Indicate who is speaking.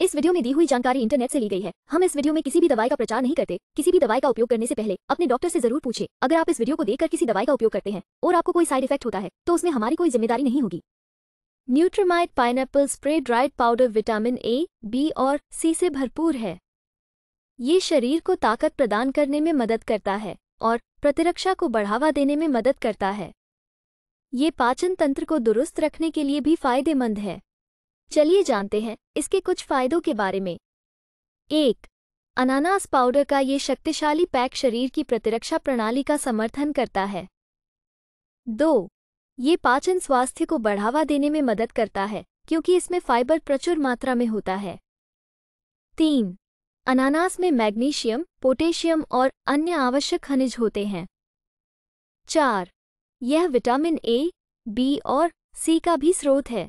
Speaker 1: इस वीडियो में दी हुई जानकारी इंटरनेट से ली गई है हम इस वीडियो में किसी भी दवाई का प्रचार नहीं करते किसी भी दवाई का उपयोग करने से पहले अपने डॉक्टर से जरूर पूछे अगर आप इस वीडियो को देखकर किसी दवाई का उपयोग करते हैं और आपको कोई साइड इफेक्ट होता है तो उसमें हमारी कोई जिम्मेदारी नहीं होगी Nutrimite pine spray dried powder vitamin A B और सी से भरपूर है ये शरीर को ताकत प्रदान करने में मदद करता है और प्रतिरक्षा को बढ़ावा देने में मदद करता है ये पाचन तंत्र को दुरुस्त रखने के लिए भी फायदेमंद है चलिए जानते हैं इसके कुछ फायदों के बारे में एक अनानास पाउडर का ये शक्तिशाली पैक शरीर की प्रतिरक्षा प्रणाली का समर्थन करता है दो ये पाचन स्वास्थ्य को बढ़ावा देने में मदद करता है क्योंकि इसमें फाइबर प्रचुर मात्रा में होता है तीन अनानास में मैग्नीशियम पोटेशियम और अन्य आवश्यक खनिज होते हैं चार यह विटामिन ए बी और सी का भी स्रोत है